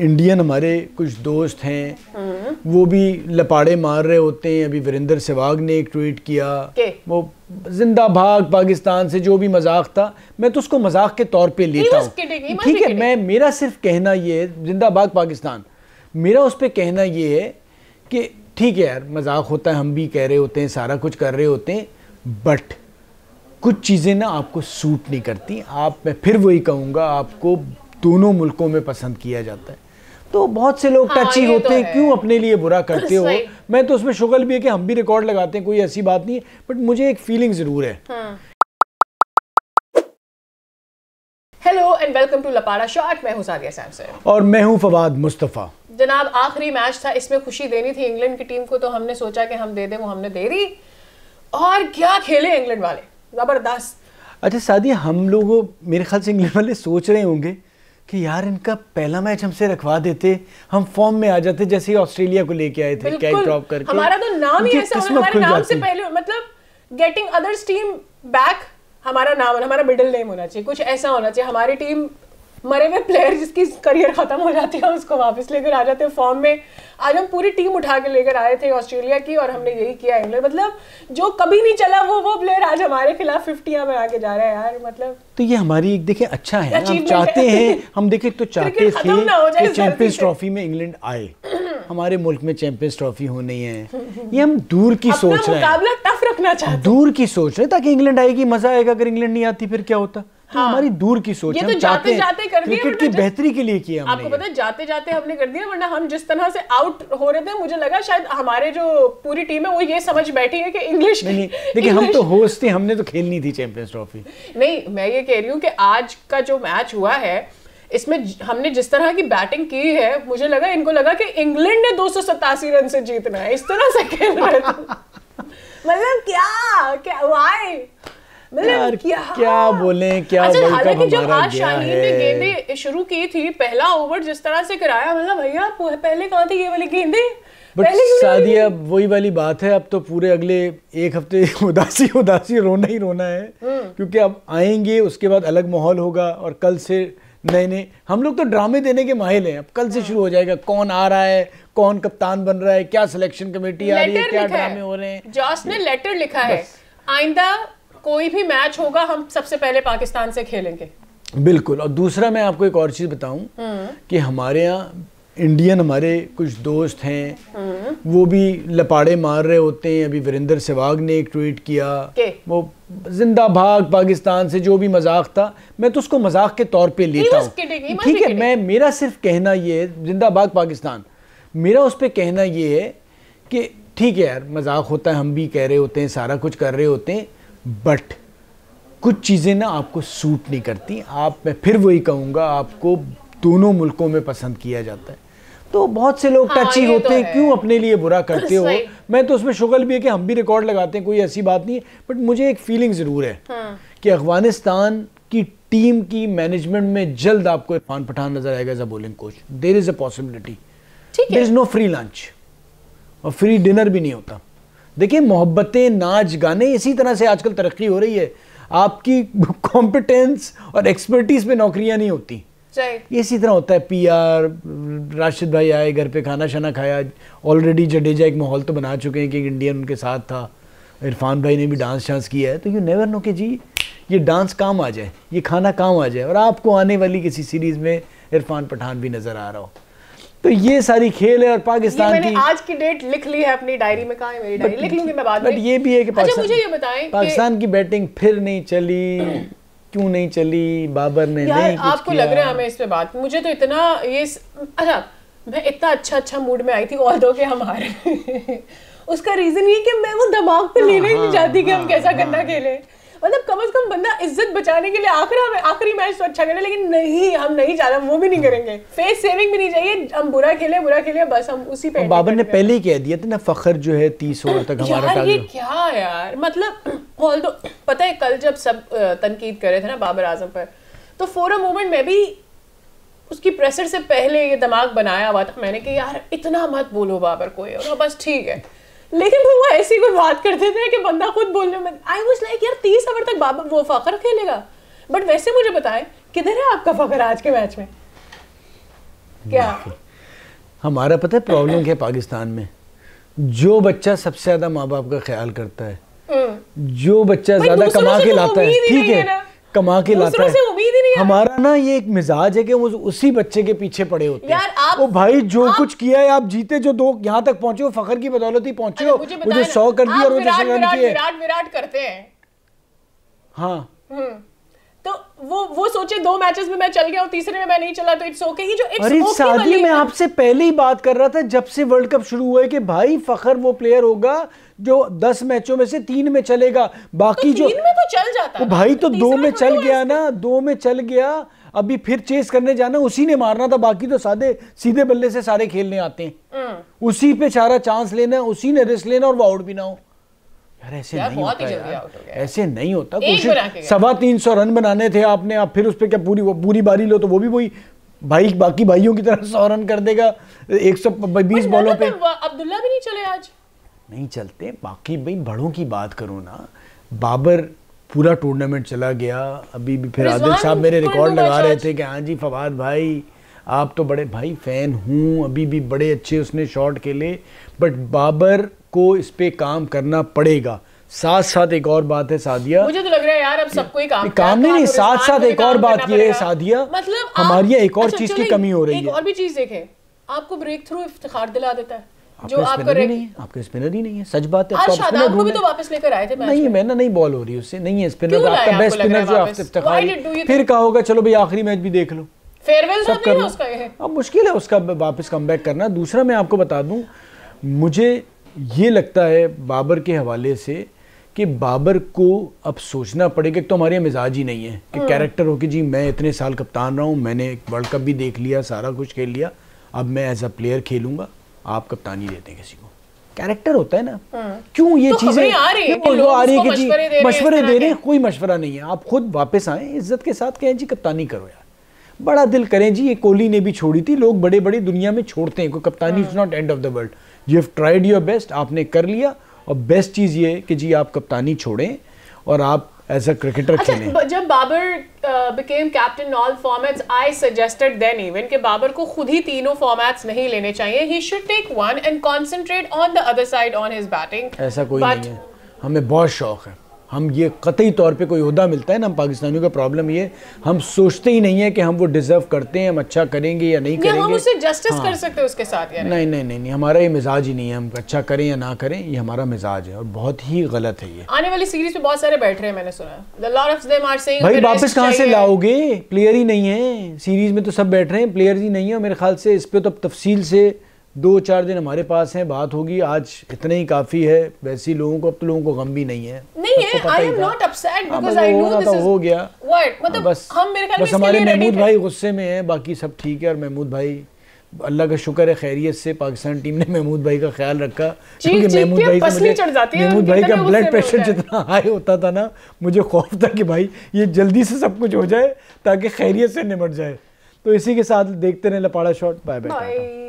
Indian हमारे कुछ दोस्त हैं हम्म। वो भी लपाड़े मार रहे होते हैं अभी वीरेंद्र सहवाग ने एक ट्वीट किया के? वो जिंदा भाग पाकिस्तान से जो भी मजाक था मैं तो उसको मजाक के तौर पे लेता हूँ ठीक है मैं मेरा सिर्फ कहना ये है जिंदा भाग पाकिस्तान मेरा उस पर कहना ये है कि ठीक है यार मजाक होता है हम भी कह रहे होते हैं सारा कुछ कर रहे होते हैं बट कुछ चीज़ें ना आपको सूट नहीं करती आप मैं फिर वही कहूँगा आपको दोनों मुल्कों में पसंद किया जाता है तो बहुत से लोग हाँ, टची होते तो हैं तो क्यों अपने लिए बुरा करते हो मैं तो उसमें शुगल भी है कि हम भी रिकॉर्ड लगाते हैं कोई ऐसी बात नहीं है बट मुझे एक फीलिंग ज़रूर है hello and welcome to Lapada shot मैं हूं सादिया सैमसन और मैं हूं फवाद मुस्तफ़ा जनाब आखिरी मैच था इसमें खुशी देनी थी इंग्लैंड की टीम को तो हमने सोचा कि हम दे दें वो हमने दे दी और क्या खेले इंग्लैंड वाले ज़बरदस्त अच्छा सादिया हम लोग मेरे ख्याल से इंग्लैंड वाले सोच रहे होंगे कि यार इनका पहला मैच हमसे रखवा देते हम फॉर्म में आ जाते जैसे ऑस्ट्रेलिया को लेके आए थे कैच ड्रॉप करके हमारा तो नाम ही ऐसा हमारे नाम से पहले मतलब गेटिंग अदर्स टीम बैक हमारा नाम हमारा मिडिल नेम होना चाहिए कुछ ऐसा होना चाहिए हमारी टीम मरे हुए प्लेयर जिसकी करियर खत्म हो जाती है उसको वापस लेकर आ जाते हैं फॉर्म में आज हम पूरी टीम उठा के लेकर आए थे ऑस्ट्रेलिया की और हमने यही किया इंग्लैंड मतलब जो कभी नहीं चला वो वो प्लेयर आज हमारे खिलाफ फिफ्टिया में आके जा रहा है यार मतलब तो ये हमारी एक देखे अच्छा है हम चाहते हैं हम देखे तो चाहते थे चैंपियंस ट्रॉफी में इंग्लैंड आए हमारे मुल्क में चैंपियंस ट्रॉफी होनी है ये हम दूर की सोच रहे हैं टफ रखना चाहते दूर की सोच रहे ताकि इंग्लैंड आएगी मजा आएगा अगर इंग्लैंड नहीं आती फिर क्या होता तो हाँ। हमारी दूर की सोच ये तो जाते जाते कर दिया क्रिकेट की बेहतरी के लिए किया आपको पता है जाते जाते हमने कर दिया वरना हम जिस तरह से आउट हो रहे थे मुझे लगा शायद हमारे जो पूरी टीम है वो ये समझ बैठी है कि इंग्लिश नहीं देखिए हम तो होस्ट थे हमने तो खेलनी थी चैंपियंस ट्रॉफी नहीं मैं ये कह रही हूँ कि आज का जो मैच हुआ है इसमें हमने जिस तरह की बैटिंग की है मुझे लगा इनको लगा कि इंग्लैंड ने दो रन से जीतना है इस तरह से खेल रहे थे मतलब क्या क्या वाई यार क्या, क्या बोले क्या अच्छा हालांकि जब आज ने गेंदे शुरू की थी पहला ओवर जिस तरह से कराया मतलब भैया पहले कहा थी ये वाली गेंदे बट शादी अब वही वाली बात है अब तो पूरे अगले एक हफ्ते उदासी उदासी रोना ही रोना है हम्म। क्योंकि अब आएंगे उसके बाद अलग माहौल होगा और कल से नए नए हम लोग तो ड्रामे देने के माहिर हैं अब कल से हाँ। शुरू हो जाएगा कौन आ रहा है कौन कप्तान बन रहा है क्या सिलेक्शन कमेटी आ रही है क्या ड्रामे हो रहे हैं जॉस ने लेटर लिखा है आइंदा कोई भी मैच होगा हम सबसे पहले पाकिस्तान से खेलेंगे बिल्कुल और दूसरा मैं आपको एक और चीज़ बताऊं कि हमारे यहाँ इंडियन हमारे कुछ दोस्त हैं हम्म। वो भी लपाड़े मार रहे होते हैं अभी वीरेंद्र सहवाग ने एक ट्वीट किया के? वो जिंदा भाग पाकिस्तान से जो भी मजाक था मैं तो उसको मजाक के तौर पे लेता हूँ ठीक है मैं मेरा सिर्फ कहना ये है जिंदा भाग पाकिस्तान मेरा उस पर कहना ये है कि ठीक है यार मजाक होता है हम भी कह रहे होते हैं सारा कुछ कर रहे होते हैं बट कुछ चीज़ें ना आपको सूट नहीं करती आप मैं फिर वही कहूँगा आपको दोनों मुल्कों में पसंद किया जाता है तो बहुत से लोग हाँ, टची होते तो हैं क्यों अपने लिए बुरा करते हो मैं तो उसमें शुगल भी है कि हम भी रिकॉर्ड लगाते हैं कोई ऐसी बात नहीं है बट मुझे एक फीलिंग ज़रूर है हाँ। कि अफगानिस्तान की टीम की मैनेजमेंट में जल्द आपको इरफान पठान नजर आएगा as a bowling coach there is a possibility there is no free lunch और फ्री डिनर भी नहीं होता देखिए मोहब्बतें नाच गाने इसी तरह से आजकल तरक्की हो रही है आपकी कॉम्पिटेंस और एक्सपर्टीज पे नौकरियां नहीं होती ये इसी तरह होता है पीआर राशिद भाई आए घर पे खाना शाना खाया ऑलरेडी जडेजा एक माहौल तो बना चुके हैं कि एक इंडियन उनके साथ था इरफान भाई ने भी डांस शांस किया है तो यू नेवर नो कि जी ये डांस काम आ जाए ये खाना काम आ जाए और आपको आने वाली किसी सीरीज़ में इरफान पठान भी नज़र आ रहा हो तो ये सारी खेल है और पाकिस्तान मैंने की आज की डेट लिख ली है अपनी डायरी में कहा है मेरी डायरी लिख लूंगी मैं बाद में ये भी है कि अच्छा, पाकिस्तान मुझे ये बताएं पाकिस्तान की बैटिंग फिर नहीं चली क्यों नहीं चली बाबर ने यार नहीं आपको लग रहा है हमें इस पे बात मुझे तो इतना ये अच्छा मैं इतना अच्छा अच्छा मूड में आई थी और दो के हम हारे उसका रीजन ये कि मैं वो दिमाग पे हाँ, लेना ही नहीं चाहती हाँ, कि हम हाँ, कैसा गंदा खेलें मतलब कम अज कम बंदा इज्जत बचाने के लिए आखिर हमें आखिरी मैच तो अच्छा करे लेकिन नहीं हम नहीं जा रहे वो भी नहीं करेंगे फेस सेविंग भी नहीं चाहिए हम बुरा खेले बुरा खेले बस हम उसी पे बाबर ने पहले ही कह दिया था ना फखर जो है तीस ओवर तक हमारा ये क्या यार मतलब ऑल तो पता है कल जब सब तनकीद कर रहे थे ना बाबर आजम पर तो फॉर अ मोमेंट मैं भी उसकी प्रेशर से पहले ये दिमाग बनाया हुआ था मैंने कि यार इतना मत बोलो बाबर कोई और बस ठीक है लेकिन वो ऐसी कोई बात करते थे कि बंदा खुद बोलने में आई वॉज लाइक यार तीस ओवर तक बाबा वो फ़खर खेलेगा बट वैसे मुझे बताएं किधर है आपका फ़खर आज के मैच में क्या हमारा पता है प्रॉब्लम क्या पाकिस्तान में जो बच्चा सबसे ज़्यादा माँ बाप का ख्याल करता है हम्म। जो बच्चा ज़्यादा तो कमा के लाता है ठीक है कमा के लाता है हमारा ना ये एक मिजाज है कि वो उसी बच्चे के पीछे पड़े होते हैं वो भाई जो आप, कुछ किया है आप जीते जो दो यहाँ तक पहुंचे हो फखर की बदौलत ही पहुंचे हो मुझे, सौ कर दिया और विराट विराट करते हैं हाँ हम्म। तो वो वो सोचे दो मैचेस में मैं चल गया और तीसरे में मैं नहीं चला तो इट्स ओके ये जो इट्स ओके शादी में आपसे पहले ही बात कर रहा था जब से वर्ल्ड कप शुरू हुआ है कि भाई फखर वो प्लेयर होगा जो दस मैचों में से तीन में चलेगा बाकी तो जो में तो चल जाता तो भाई तो, तो दो में चल तो गया ना दो में चल गया अभी फिर चेस करने जाना उसी ने मारना था बाकी तो सादे सीधे बल्ले से सारे खेलने आते हैं हम्म। उसी पे सारा चांस लेना उसी ने रिस्क लेना और वो आउट भी ना हो यार ऐसे यार नहीं होता यार ऐसे नहीं होता कोशिश सवा तीन सौ रन बनाने थे आपने आप फिर उस पर क्या पूरी पूरी बारी लो तो वो भी वही भाई बाकी भाइयों की तरह सौ रन कर देगा एक सौ बीस बॉलों पर तो अब्दुल्ला भी नहीं चले आज नहीं चलते बाकी भाई बड़ों की बात करो ना बाबर पूरा टूर्नामेंट चला गया अभी भी फिर आदिल साहब मेरे रिकॉर्ड लगा रहे थे कि हाँ जी फवाद भाई आप तो बड़े भाई फ़ैन हूँ अभी भी बड़े अच्छे उसने शॉट खेले बट बाबर को इस पर काम करना पड़ेगा साथ साथ एक और बात है सादिया मुझे तो लग रहा है यार अब सबको ही काम काम नहीं नहीं साथ साथ एक और बात ये है सादिया मतलब हमारी एक और अच्छा, चीज की कमी हो रही है और भी चीज देखें आपको ब्रेक थ्रू इफ्तार दिला देता है जो आपका नहीं है आपका स्पिनर ही नहीं है सच बात है आप को भी तो वापस लेकर आए थे नहीं मैं ना नहीं बॉल हो रही उससे नहीं है स्पिनर आपका बेस्ट स्पिनर जो आपसे इफ्तार फिर कहा होगा चलो भाई आखिरी मैच भी देख लो फेयरवेल सब कर लो अब मुश्किल है उसका वापस कम करना दूसरा मैं आपको बता दू मुझे ये लगता है बाबर के हवाले से कि बाबर को अब सोचना पड़ेगा तो हमारे मिजाज ही नहीं है कि कैरेक्टर हाँ। हो कि जी मैं इतने साल कप्तान रहा हूँ मैंने वर्ल्ड कप भी देख लिया सारा कुछ खेल लिया अब मैं एज अ प्लेयर खेलूंगा आप कप्तानी देते हैं किसी को कैरेक्टर होता है ना हाँ। क्यों ये तो चीज़ें आ रही है कि जी मशवरे दे रहे हैं कोई मशवरा नहीं है आप खुद वापस आए इज्जत के साथ कहें जी कप्तानी करो यार बड़ा दिल करें जी ये कोहली ने भी छोड़ी थी लोग बड़े बड़े दुनिया में छोड़ते हैं कोई कप्तानी is not end of the world you have tried your best आपने कर लिया और बेस्ट चीज़ ये कि जी आप कप्तानी छोड़ें और आप एज अ क्रिकेटर अच्छा, जब Babar became captain all formats I suggested then even कि बाबर को खुद ही तीनों फॉर्मेट्स नहीं लेने चाहिए ही should take one and concentrate on the other side on his batting ऐसा कोई नहीं है हमें बहुत शौक है हम ये कतई तौर पे कोई अहदा मिलता है ना हम पाकिस्तानियों का प्रॉब्लम ये हम सोचते ही नहीं है कि हम वो डिजर्व करते हैं हम अच्छा करेंगे या नहीं करेंगे हम उसे जस्टिस हाँ। कर सकते हैं उसके साथ या नहीं नहीं नहीं नहीं हमारा ये मिजाज ही नहीं है हम अच्छा करें या ना करें ये हमारा मिजाज है और बहुत ही गलत है ये आने वाली सीरीज में बहुत सारे बैठ रहे हैं मैंने सुना भाई वापस कहाँ से लाओगे प्लेयर ही नहीं है सीरीज में तो सब बैठ रहे हैं प्लेयर ही नहीं है मेरे ख्याल से इस पर तो तफसील से दो चार दिन हमारे पास हैं बात होगी आज इतने ही काफी है वैसे लोगों को अब तो लोगों को गम भी नहीं है नहीं है I am not upset because I know this हो गया व्हाट मतलब बस हम मेरे ख्याल में हमारे महमूद भाई गुस्से में हैं बाकी सब ठीक है और महमूद भाई अल्लाह का शुक्र है खैरियत से पाकिस्तान टीम ने महमूद भाई का ख्याल रखा क्योंकि महमूद भाई महमूद भाई का ब्लड प्रेशर जितना हाई होता था ना मुझे खौफ था कि भाई ये जल्दी से सब कुछ हो जाए ताकि खैरियत से निमट जाए तो इसी के साथ देखते रहे लपाड़ा शॉट बाय बाय